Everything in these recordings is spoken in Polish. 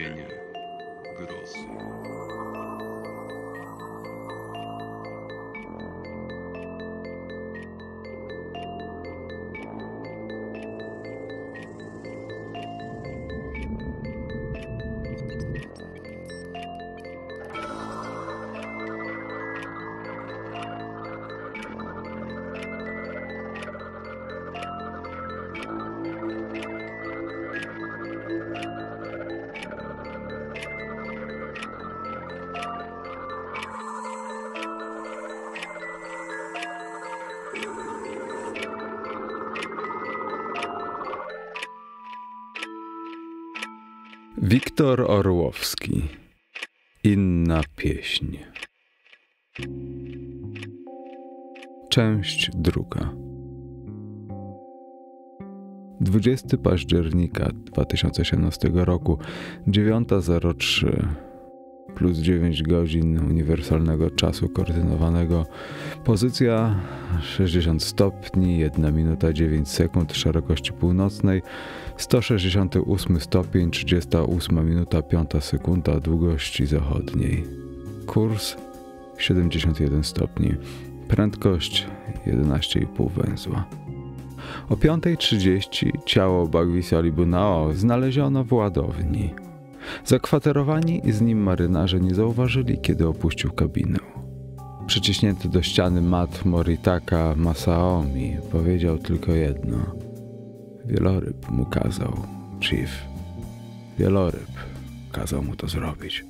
continuing Wiktor Orłowski. Inna pieśń. Część druga. 20 października 2018 roku, 9.03 plus 9 godzin uniwersalnego czasu koordynowanego. Pozycja 60 stopni, 1 minuta 9 sekund szerokości północnej, 168 stopień, 38 minuta 5 sekunda długości zachodniej. Kurs 71 stopni, prędkość 11,5 węzła. O 5.30 ciało Bagwisa Libunao znaleziono w ładowni. Zakwaterowani z nim marynarze nie zauważyli, kiedy opuścił kabinę. Przyciśnięty do ściany mat Moritaka Masaomi powiedział tylko jedno. Wieloryb mu kazał, chief. Wieloryb kazał mu to zrobić.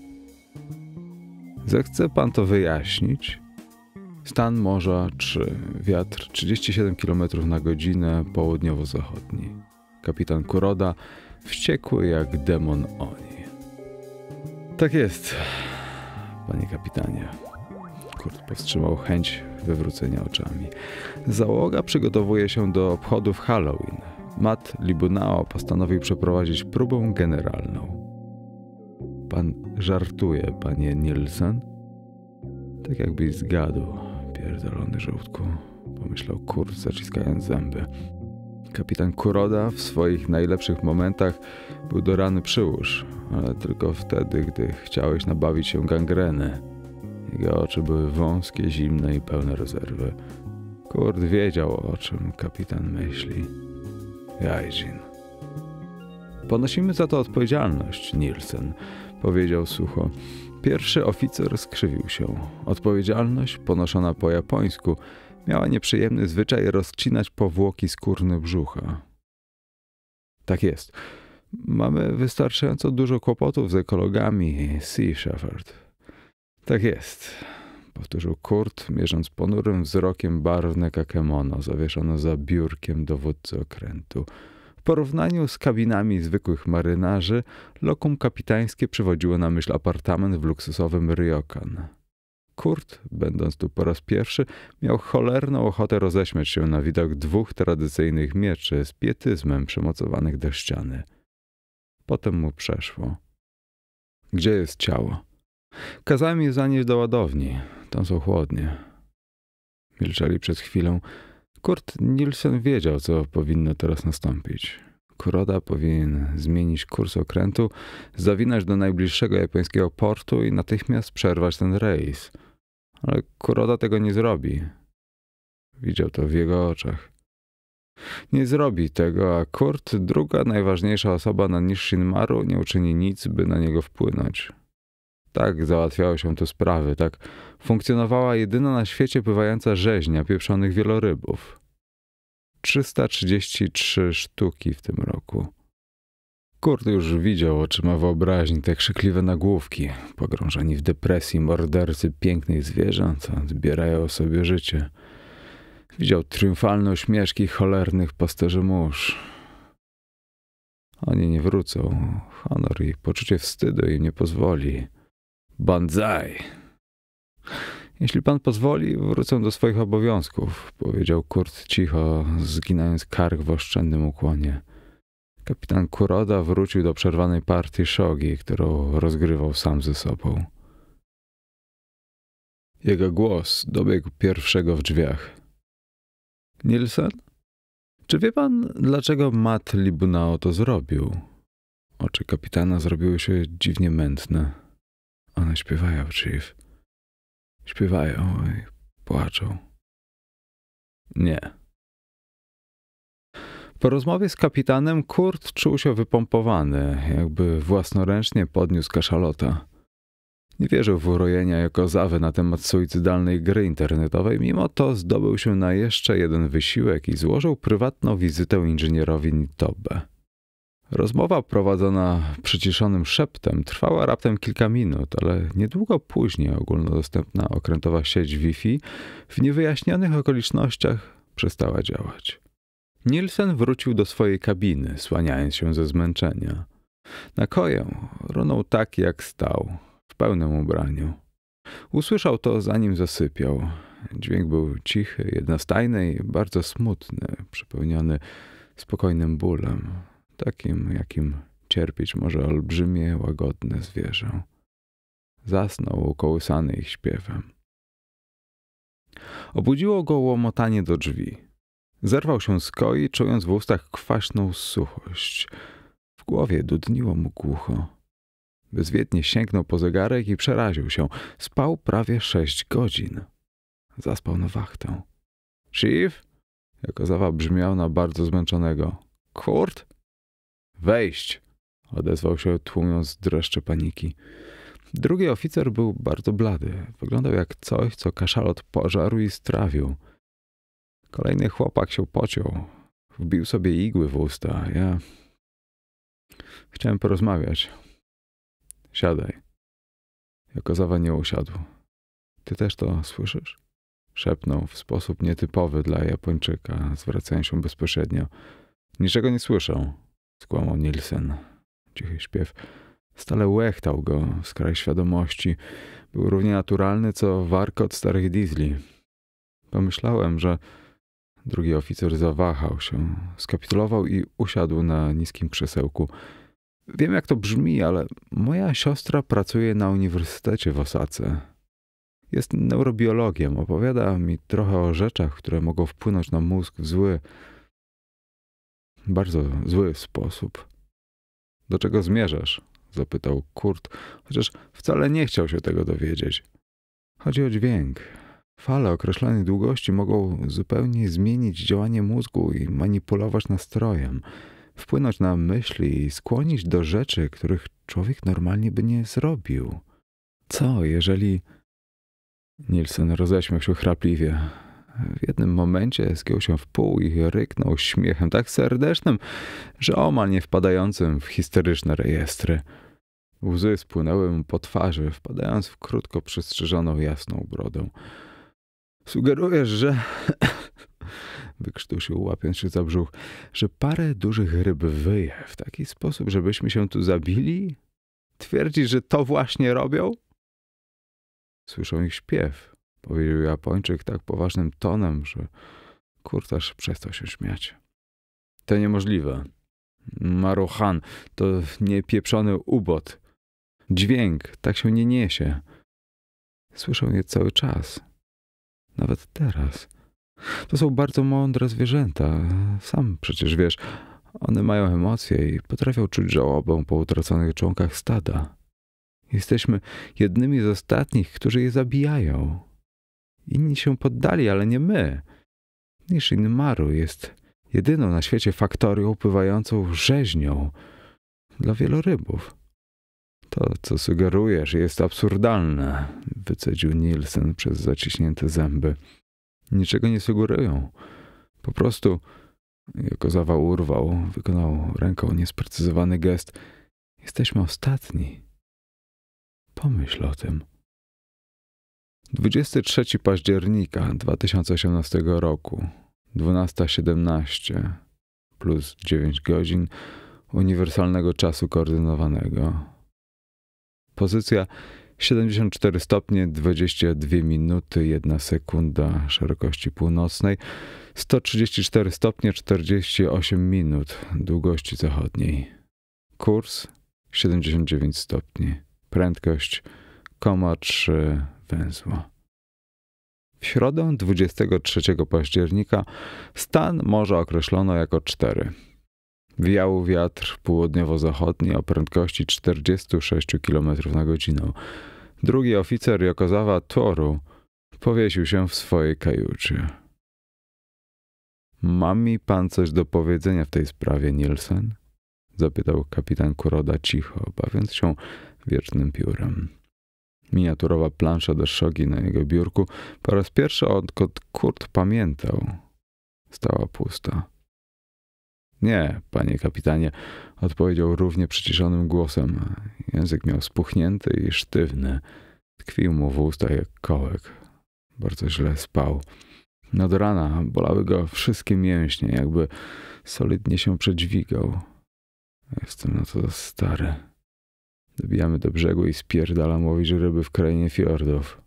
Zechce pan to wyjaśnić? Stan morza 3, wiatr 37 km na godzinę południowo-zachodni. Kapitan Kuroda wściekły jak demon oni tak jest, panie kapitanie. Kurt powstrzymał chęć wywrócenia oczami. Załoga przygotowuje się do obchodów Halloween. Matt Libunao postanowił przeprowadzić próbę generalną. Pan żartuje, panie Nielsen? Tak jakbyś zgadł, pierdolony żółtku, pomyślał Kurt zaciskając zęby. Kapitan Kuroda w swoich najlepszych momentach był do rany przyłóż, ale tylko wtedy, gdy chciałeś nabawić się gangreny. Jego oczy były wąskie, zimne i pełne rezerwy. Kurt wiedział, o czym kapitan myśli. Jajzin. Ponosimy za to odpowiedzialność, Nielsen, powiedział sucho. Pierwszy oficer skrzywił się. Odpowiedzialność ponoszona po japońsku Miała nieprzyjemny zwyczaj rozcinać powłoki skórne brzucha. Tak jest. Mamy wystarczająco dużo kłopotów z ekologami, Sea Shepherd. Tak jest, powtórzył Kurt, mierząc ponurym wzrokiem barwne kakemono zawieszone za biurkiem dowódcy okrętu. W porównaniu z kabinami zwykłych marynarzy, lokum kapitańskie przywodziło na myśl apartament w luksusowym Ryokan. Kurt, będąc tu po raz pierwszy, miał cholerną ochotę roześmiać się na widok dwóch tradycyjnych mieczy z pietyzmem przymocowanych do ściany. Potem mu przeszło. Gdzie jest ciało? Kazałem je zanieść do ładowni. Tam są chłodnie. Milczeli przez chwilę. Kurt Nielsen wiedział, co powinno teraz nastąpić. Kuroda powinien zmienić kurs okrętu, zawinąć do najbliższego japońskiego portu i natychmiast przerwać ten rejs – ale Kuroda tego nie zrobi. Widział to w jego oczach. Nie zrobi tego, a Kurt, druga najważniejsza osoba na Nishinmaru, nie uczyni nic, by na niego wpłynąć. Tak załatwiały się tu sprawy, tak funkcjonowała jedyna na świecie pływająca rzeźnia pieprzonych wielorybów. 333 sztuki w tym roku. Kurt już widział oczyma wyobraźni te krzykliwe nagłówki. Pogrążeni w depresji mordercy pięknych zwierząt odbierają sobie życie. Widział triumfalne uśmieszki cholernych pasterzy mórz. Oni nie wrócą. Honor i poczucie wstydu im nie pozwoli. Banzai! Jeśli pan pozwoli, wrócę do swoich obowiązków, powiedział Kurt cicho, zginając kark w oszczędnym ukłonie. Kapitan Kuroda wrócił do przerwanej partii szogi, którą rozgrywał sam ze sobą. Jego głos dobiegł pierwszego w drzwiach. Nielsen? Czy wie pan, dlaczego Matt Libunao to zrobił? Oczy kapitana zrobiły się dziwnie mętne. One śpiewają, Chief. Śpiewają i płaczą. Nie. Po rozmowie z kapitanem Kurt czuł się wypompowany, jakby własnoręcznie podniósł kaszalota. Nie wierzył w urojenia zawy na temat suicydalnej gry internetowej, mimo to zdobył się na jeszcze jeden wysiłek i złożył prywatną wizytę inżynierowi Nitobe. Rozmowa prowadzona przyciszonym szeptem trwała raptem kilka minut, ale niedługo później ogólnodostępna okrętowa sieć Wi-Fi w niewyjaśnionych okolicznościach przestała działać. Nielsen wrócił do swojej kabiny, słaniając się ze zmęczenia. Na koję runął tak, jak stał, w pełnym ubraniu. Usłyszał to, zanim zasypiał. Dźwięk był cichy, jednostajny i bardzo smutny, przepełniony spokojnym bólem, takim, jakim cierpieć może olbrzymie, łagodne zwierzę. Zasnął ukołysany ich śpiewem. Obudziło go łomotanie do drzwi. Zerwał się z koi, czując w ustach kwaśną suchość. W głowie dudniło mu głucho. Bezwiednie sięgnął po zegarek i przeraził się. Spał prawie sześć godzin. Zaspał na wachtę. Chief? Jako zawa brzmiał na bardzo zmęczonego. Kurt? Wejść! Odezwał się, tłumiąc dreszcze paniki. Drugi oficer był bardzo blady. Wyglądał jak coś, co kaszalot pożarł i strawił – Kolejny chłopak się pociął. Wbił sobie igły w usta. Ja chciałem porozmawiać. Siadaj. Jako zawa nie usiadł. Ty też to słyszysz? Szepnął w sposób nietypowy dla Japończyka, zwracając się bezpośrednio. Niczego nie słyszę, skłamał Nielsen. Cichy śpiew. Stale łechtał go z kraj świadomości. Był równie naturalny, co warkot starych diesli. Pomyślałem, że Drugi oficer zawahał się, skapitulował i usiadł na niskim krzesełku. Wiem, jak to brzmi, ale moja siostra pracuje na uniwersytecie w Osace. Jest neurobiologiem, opowiada mi trochę o rzeczach, które mogą wpłynąć na mózg w zły, bardzo zły sposób. Do czego zmierzasz? zapytał Kurt, chociaż wcale nie chciał się tego dowiedzieć. Chodzi o dźwięk, Fale określonej długości mogą zupełnie zmienić działanie mózgu i manipulować nastrojem, wpłynąć na myśli i skłonić do rzeczy, których człowiek normalnie by nie zrobił. Co, jeżeli. Nielsen roześmiał się chrapliwie. W jednym momencie zgiął się w pół i ryknął śmiechem tak serdecznym, że omal nie wpadającym w histeryczne rejestry. Łzy spłynęły mu po twarzy, wpadając w krótko przystrzyżoną jasną brodę. Sugerujesz, że wykrztusił, łapiąc się za brzuch, że parę dużych ryb wyje w taki sposób, żebyśmy się tu zabili? Twierdzisz, że to właśnie robią? Słyszą ich śpiew, powiedział Japończyk tak poważnym tonem, że kurtarz przestał się śmiać. To niemożliwe. Maruchan, to niepieprzony ubot. Dźwięk tak się nie niesie. Słyszą je cały czas nawet teraz. To są bardzo mądre zwierzęta, sam przecież wiesz. One mają emocje i potrafią czuć żałobę po utraconych członkach stada. Jesteśmy jednymi z ostatnich, którzy je zabijają. Inni się poddali, ale nie my. Nishin Maru jest jedyną na świecie faktorią pływającą rzeźnią dla wielorybów. To, co sugerujesz, jest absurdalne wycedził Nielsen przez zaciśnięte zęby, niczego nie sugerują. Po prostu, jako zawał urwał, wykonał ręką niesprecyzowany gest. Jesteśmy ostatni. Pomyśl o tym. 23 października 2018 roku, 12.17 plus 9 godzin uniwersalnego czasu koordynowanego. Pozycja 74 stopnie, 22 minuty, 1 sekunda szerokości północnej, 134 stopnie, 48 minut długości zachodniej. Kurs 79 stopni, prędkość komacz węzła. W środę 23 października stan morza określono jako 4. Wiał wiatr południowo-zachodni o prędkości 46 km na godzinę. Drugi oficer Yokozawa Toru powiesił się w swojej kajucie. Mam mi pan coś do powiedzenia w tej sprawie, Nielsen? Zapytał kapitan Kuroda cicho, bawiąc się wiecznym piórem. Miniaturowa plansza do szogi na jego biurku po raz pierwszy odkąd Kurt pamiętał, stała pusta. Nie, panie kapitanie, odpowiedział równie przyciszonym głosem. Język miał spuchnięty i sztywny. Tkwił mu w ustach jak kołek. Bardzo źle spał. Nad rana bolały go wszystkie mięśnie, jakby solidnie się przedźwigał. Jestem na to stary. Dobijamy do brzegu i spierdalam łowić ryby w krainie fiordów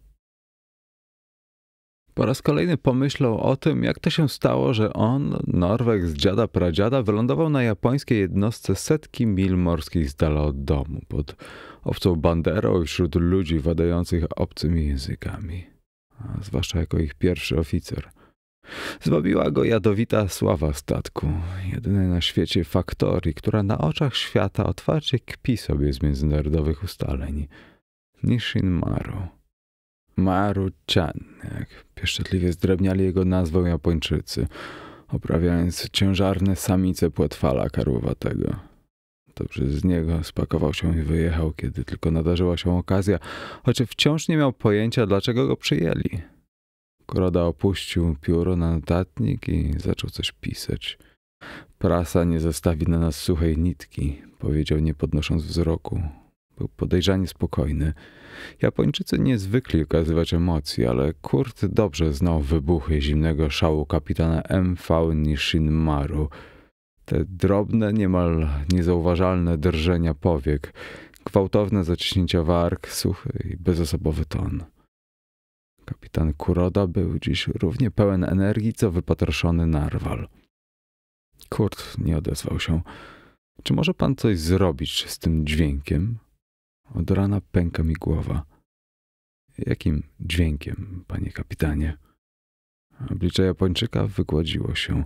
po raz kolejny pomyślał o tym, jak to się stało, że on, Norweg z dziada pradziada, wylądował na japońskiej jednostce setki mil morskich z dala od domu, pod obcą banderą i wśród ludzi wadających obcymi językami, a zwłaszcza jako ich pierwszy oficer. Zwabiła go jadowita sława statku, jedynej na świecie faktorii, która na oczach świata otwarcie kpi sobie z międzynarodowych ustaleń. Nishin Maru Maruchan, jak pieszczotliwie zdrewniali jego nazwę Japończycy, oprawiając ciężarne samice płetwala karłowatego. Dobrze z niego spakował się i wyjechał, kiedy tylko nadarzyła się okazja, choć wciąż nie miał pojęcia, dlaczego go przyjęli. Koroda opuścił pióro na notatnik i zaczął coś pisać. Prasa nie zostawi na nas suchej nitki, powiedział nie podnosząc wzroku. Był podejrzanie spokojny. Japończycy zwykli okazywać emocji, ale Kurt dobrze znał wybuchy zimnego szału kapitana MV Nishinmaru. Te drobne, niemal niezauważalne drżenia powiek, gwałtowne zaciśnięcia warg, suchy i bezosobowy ton. Kapitan Kuroda był dziś równie pełen energii, co wypatroszony narwal. Kurt nie odezwał się. Czy może pan coś zrobić z tym dźwiękiem? Od rana pęka mi głowa. Jakim dźwiękiem, panie kapitanie? Oblicze Japończyka wygładziło się.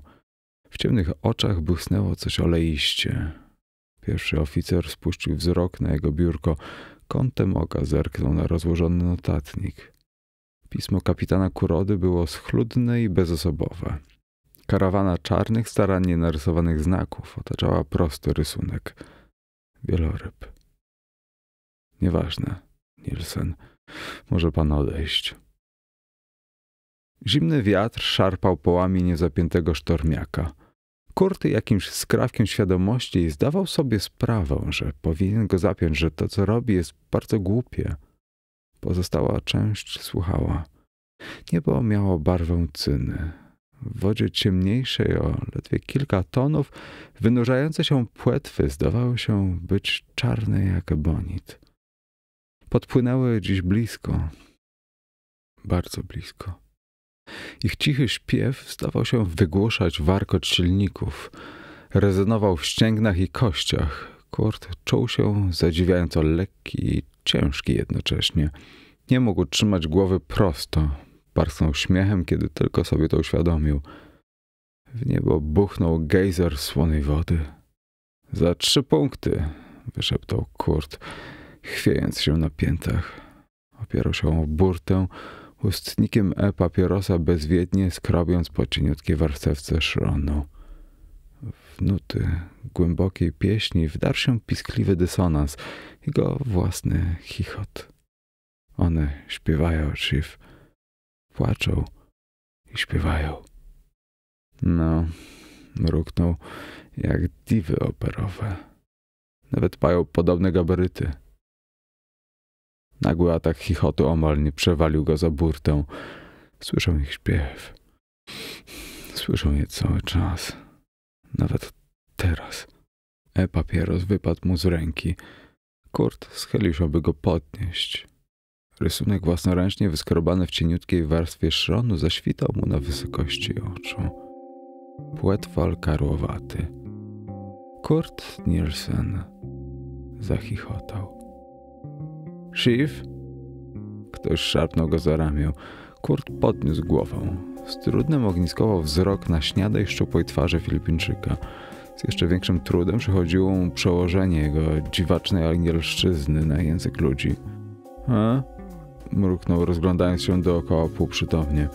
W ciemnych oczach błysnęło coś oleiście. Pierwszy oficer spuścił wzrok na jego biurko. Kątem oka zerknął na rozłożony notatnik. Pismo kapitana Kurody było schludne i bezosobowe. Karawana czarnych, starannie narysowanych znaków otaczała prosty rysunek. Wieloryb. Nieważne, Nielsen. Może pan odejść. Zimny wiatr szarpał po łamie niezapiętego sztormiaka. Kurty jakimś skrawkiem świadomości zdawał sobie sprawę, że powinien go zapiąć, że to, co robi, jest bardzo głupie. Pozostała część słuchała. Niebo miało barwę cyny. W wodzie ciemniejszej o ledwie kilka tonów wynurzające się płetwy zdawały się być czarne jak bonit. Podpłynęły dziś blisko, bardzo blisko. Ich cichy śpiew zdawał się wygłuszać warkot silników. Rezonował w ścięgnach i kościach. Kurt czuł się zadziwiająco lekki i ciężki jednocześnie. Nie mógł trzymać głowy prosto. Parsnął śmiechem, kiedy tylko sobie to uświadomił. W niebo buchnął gejzer słonej wody. Za trzy punkty, wyszeptał Kurt chwiejąc się na piętach. Opierał się o burtę, ustnikiem e-papierosa bezwiednie skrobiąc po cieniutkiej warstewce szronu. W nuty głębokiej pieśni wdarł się piskliwy dysonans, jego własny chichot. One śpiewają, Shiv. Płaczą i śpiewają. No, mruknął, jak diwy operowe. Nawet mają podobne gabaryty. Nagły atak chichotu omal nie przewalił go za burtę. Słyszą ich śpiew. Słyszą je cały czas. Nawet teraz. E-papieros wypadł mu z ręki. Kurt schylił się, by go podnieść. Rysunek własnoręcznie wyskrobany w cieniutkiej warstwie szronu zaświtał mu na wysokości oczu. Płetwal karłowaty. Kurt Nielsen zachichotał. Shiv? Ktoś szarpnął go za ramię. Kurt podniósł głowę. Z trudnym ogniskował wzrok na śniadej szczupłej twarzy Filipińczyka. Z jeszcze większym trudem przychodziło mu przełożenie jego dziwacznej angielszczyzny na język ludzi. A? Mruknął, rozglądając się dookoła półprzytomnie.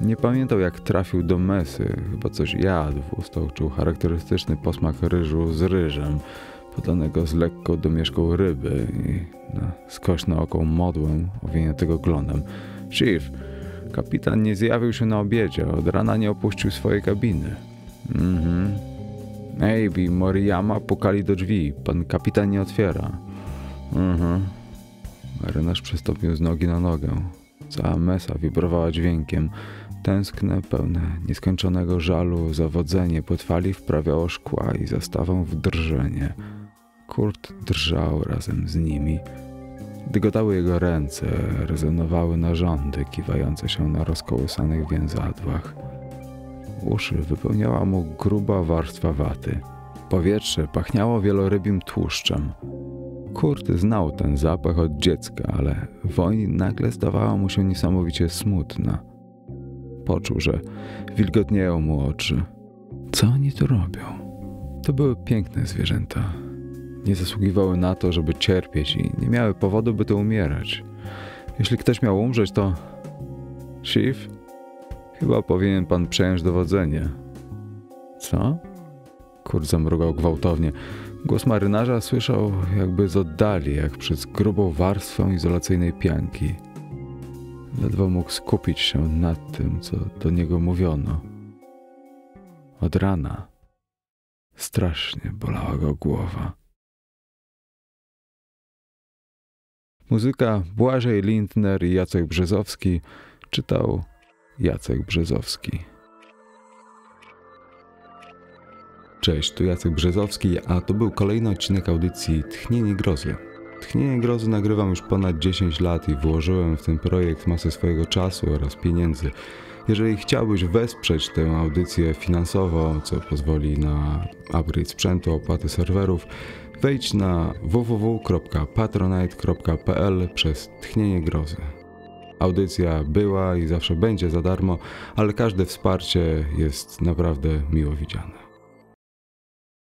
Nie pamiętał, jak trafił do mesy. Chyba coś jadł. W czuł charakterystyczny posmak ryżu z ryżem podanego z lekko domieszką ryby i na skośne oko modłem owiniętego glonem. Chief, kapitan nie zjawił się na obiedzie, od rana nie opuścił swojej kabiny. Mhm. Abe i Moriyama pukali do drzwi, pan kapitan nie otwiera. Mhm. Marynarz przystąpił z nogi na nogę. Cała mesa wibrowała dźwiękiem. Tęskne, pełne nieskończonego żalu zawodzenie potwali wprawiało szkła i zastawą w drżenie. Kurt drżał razem z nimi. Dygotały jego ręce, rezonowały narządy kiwające się na rozkołysanych więzadłach. Uszy wypełniała mu gruba warstwa waty. Powietrze pachniało wielorybim tłuszczem. Kurt znał ten zapach od dziecka, ale woń nagle zdawała mu się niesamowicie smutna. Poczuł, że wilgotnieją mu oczy. Co oni tu robią? To były piękne zwierzęta nie zasługiwały na to, żeby cierpieć i nie miały powodu, by to umierać. Jeśli ktoś miał umrzeć, to. Shiv? Chyba powinien pan przejąć dowodzenie. Co? Kurt zamrugał gwałtownie. Głos marynarza słyszał jakby z oddali, jak przez grubą warstwę izolacyjnej pianki. Ledwo mógł skupić się nad tym, co do niego mówiono. Od rana strasznie bolała go głowa. Muzyka Błażej Lindner i Jacek Brzezowski. Czytał Jacek Brzezowski. Cześć, tu Jacek Brzezowski, a to był kolejny odcinek audycji Tchnienie Grozy. Tchnienie Grozy nagrywam już ponad 10 lat i włożyłem w ten projekt masę swojego czasu oraz pieniędzy. Jeżeli chciałbyś wesprzeć tę audycję finansowo, co pozwoli na upgrade sprzętu, opłaty serwerów, wejdź na www.patronite.pl przez tchnienie grozy. Audycja była i zawsze będzie za darmo, ale każde wsparcie jest naprawdę miło widziane.